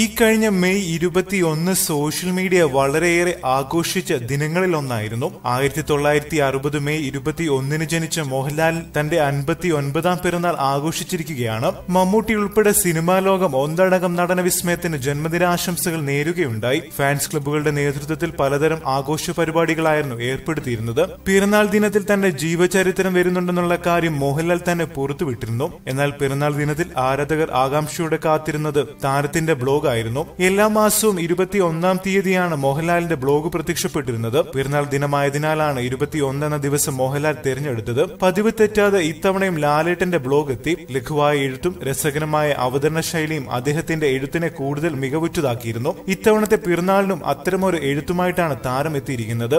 ഈ കഴിഞ്ഞ മെയ് ഇരുപത്തിയൊന്ന് സോഷ്യൽ മീഡിയ വളരെയേറെ ആഘോഷിച്ച ദിനങ്ങളിൽ ഒന്നായിരുന്നു ആയിരത്തി തൊള്ളായിരത്തി അറുപത് മെയ് ഇരുപത്തി ഒന്നിന് ജനിച്ച മോഹൻലാൽ തന്റെ അൻപത്തി ഒൻപതാം പിറന്നാൾ ആഘോഷിച്ചിരിക്കുകയാണ് മമ്മൂട്ടി ഉൾപ്പെടെ സിനിമാ ലോകം ഒന്നടങ്കം വിസ്മയത്തിന് ജന്മദിനാശംസകൾ നേരുകയുണ്ടായി ഫാൻസ് ക്ലബ്ബുകളുടെ നേതൃത്വത്തിൽ പലതരം ആഘോഷ പരിപാടികളായിരുന്നു ഏർപ്പെടുത്തിയിരുന്നത് പിറന്നാൾ ദിനത്തിൽ തന്റെ ജീവചരിത്രം വരുന്നുണ്ടെന്നുള്ള കാര്യം മോഹൻലാൽ തന്നെ പുറത്തുവിട്ടിരുന്നു എന്നാൽ പിറന്നാൾ ദിനത്തിൽ ആരാധകർ ആകാംക്ഷയോടെ കാത്തിരുന്നത് താരത്തിന്റെ ബ്ലോഗ് ബ്ലോഗ് ആയിരുന്നു എല്ലാ മാസവും ഇരുപത്തി ഒന്നാം തീയതിയാണ് മോഹൻലാലിന്റെ ബ്ലോഗ് പ്രത്യക്ഷപ്പെട്ടിരുന്നത് പെരുന്നാൾ ദിനമായതിനാലാണ് ഇരുപത്തി ഒന്നെന്ന ദിവസം മോഹൻലാൽ തിരഞ്ഞെടുത്തത് പതിവ് തെറ്റാതെ ഇത്തവണയും ലാലേട്ടന്റെ ബ്ലോഗ് എത്തി ലഘുവായ എഴുത്തും രസകരമായ അവതരണ ശൈലിയും അദ്ദേഹത്തിന്റെ എഴുത്തിനെ കൂടുതൽ മികവുറ്റതാക്കിയിരുന്നു ഇത്തവണത്തെ പിറന്നാളിനും അത്തരമൊരു എഴുത്തുമായിട്ടാണ് താരം എത്തിയിരിക്കുന്നത്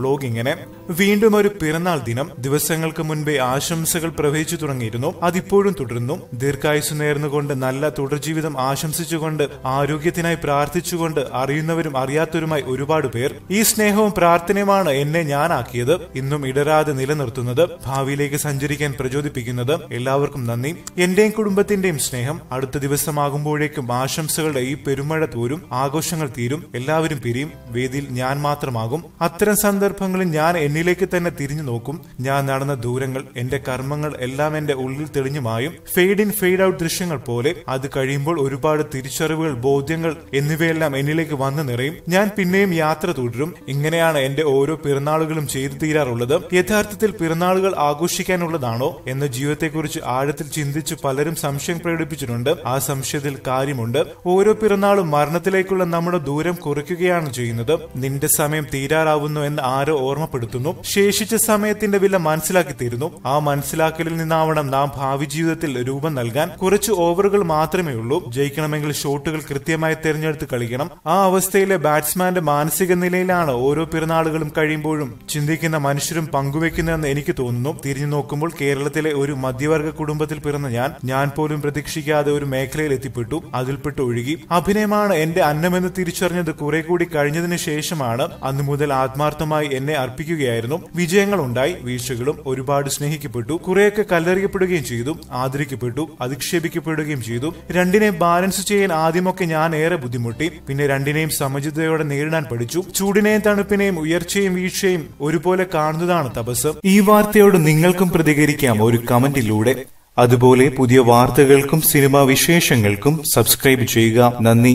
ബ്ലോഗ് ഇങ്ങനെ വീണ്ടും ഒരു പിറന്നാൾ ദിനം ദിവസങ്ങൾക്ക് മുൻപേ ആശംസകൾ പ്രവഹിച്ചു തുടങ്ങിയിരുന്നു അതിപ്പോഴും തുടരുന്നു ദീർഘായുസ് നേർന്നുകൊണ്ട് നല്ല തുടർ ജീവിതം ആശംസിച്ചുകൊണ്ട് ആരോഗ്യത്തിനായി പ്രാർത്ഥിച്ചുകൊണ്ട് അറിയുന്നവരും അറിയാത്തവരുമായി ഒരുപാട് പേർ ഈ സ്നേഹവും പ്രാർത്ഥനയുമാണ് എന്നെ ഞാനാക്കിയത് ഇന്നും ഇടരാതെ നിലനിർത്തുന്നത് ഭാവിയിലേക്ക് സഞ്ചരിക്കാൻ പ്രചോദിപ്പിക്കുന്നത് എല്ലാവർക്കും നന്ദി എന്റെയും കുടുംബത്തിന്റെയും സ്നേഹം അടുത്ത ദിവസമാകുമ്പോഴേക്കും ആശംസകളുടെ ഈ പെരുമഴ തോരും ആഘോഷങ്ങൾ തീരും എല്ലാവരും പിരിയും വേദിയിൽ ഞാൻ മാത്രമാകും അത്തരം സന്ദർഭങ്ങളിൽ ഞാൻ എന്നിൽ എന്നിലേക്ക് തന്നെ തിരിഞ്ഞു നോക്കും ഞാൻ നടന്ന ദൂരങ്ങൾ എന്റെ കർമ്മങ്ങൾ എല്ലാം എന്റെ ഉള്ളിൽ തെളിഞ്ഞുമായും ഫെയ്ഡ് ഇൻ ഫെയ്ഡ് ഔട്ട് ദൃശ്യങ്ങൾ പോലെ അത് കഴിയുമ്പോൾ ഒരുപാട് തിരിച്ചറിവുകൾ ബോധ്യങ്ങൾ എന്നിവയെല്ലാം എന്നിലേക്ക് വന്നു നിറയും ഞാൻ പിന്നെയും യാത്ര തുടരും ഇങ്ങനെയാണ് എന്റെ ഓരോ പിറന്നാളുകളും ചെയ്തു തീരാറുള്ളത് യഥാർത്ഥത്തിൽ പിറന്നാളുകൾ ആഘോഷിക്കാനുള്ളതാണോ എന്ന ജീവിതത്തെക്കുറിച്ച് ആഴത്തിൽ ചിന്തിച്ച് പലരും സംശയം പ്രകടിപ്പിച്ചിട്ടുണ്ട് ആ സംശയത്തിൽ കാര്യമുണ്ട് ഓരോ പിറന്നാളും മരണത്തിലേക്കുള്ള നമ്മുടെ ദൂരം കുറയ്ക്കുകയാണ് ചെയ്യുന്നത് നിന്റെ സമയം തീരാറാവുന്നു എന്ന് ആരോ ഓർമ്മപ്പെടുത്തുന്നു തരുന്നു ശേഷിച്ച സമയത്തിന്റെ വില മനസ്സിലാക്കി തരുന്നു ആ മനസ്സിലാക്കലിൽ നിന്നാവണം നാം ഭാവി ജീവിതത്തിൽ രൂപം നൽകാൻ കുറച്ച് ഓവറുകൾ മാത്രമേ ഉള്ളൂ ജയിക്കണമെങ്കിൽ ഷോട്ടുകൾ കൃത്യമായി തിരഞ്ഞെടുത്ത് കളിക്കണം ആ അവസ്ഥയിലെ ബാറ്റ്സ്മാന്റെ മാനസിക നിലയിലാണ് ഓരോ പിറന്നാളുകളും കഴിയുമ്പോഴും ചിന്തിക്കുന്ന മനുഷ്യരും പങ്കുവെക്കുന്നതെന്ന് എനിക്ക് തോന്നുന്നു തിരിഞ്ഞു നോക്കുമ്പോൾ കേരളത്തിലെ ഒരു മധ്യവർഗ കുടുംബത്തിൽ പിറന്ന ഞാൻ ഞാൻ പോലും പ്രതീക്ഷിക്കാതെ ഒരു മേഖലയിൽ എത്തിപ്പെട്ടു അതിൽപ്പെട്ട് ഒഴുകി അഭിനയമാണ് എന്റെ അന്നമെന്ന് തിരിച്ചറിഞ്ഞത് കുറെ കൂടി കഴിഞ്ഞതിന് ശേഷമാണ് അന്നു മുതൽ ആത്മാർത്ഥമായി എന്നെ അർപ്പിക്കുകയായിരുന്നു ഉണ്ടായിരുന്നു ഉണ്ടായി വീഴ്ചകളും ഒരുപാട് സ്നേഹിക്കപ്പെട്ടു കുറെയൊക്കെ കല്ലെറിയപ്പെടുകയും ചെയ്തു ആദരിക്കപ്പെട്ടു അധിക്ഷേപിക്കപ്പെടുകയും ചെയ്തു രണ്ടിനെ ബാലൻസ് ചെയ്യാൻ ആദ്യമൊക്കെ ഞാൻ ഏറെ ബുദ്ധിമുട്ടി പിന്നെ രണ്ടിനെയും സമചിതയോടെ നേരിടാൻ പഠിച്ചു ചൂടിനെയും തണുപ്പിനെയും ഉയർച്ചയും വീഴ്ചയും ഒരുപോലെ കാണുന്നതാണ് തപസ് ഈ വാർത്തയോട് നിങ്ങൾക്കും പ്രതികരിക്കാം ഒരു കമന്റിലൂടെ അതുപോലെ പുതിയ വാർത്തകൾക്കും സിനിമാ വിശേഷങ്ങൾക്കും സബ്സ്ക്രൈബ് ചെയ്യുക നന്ദി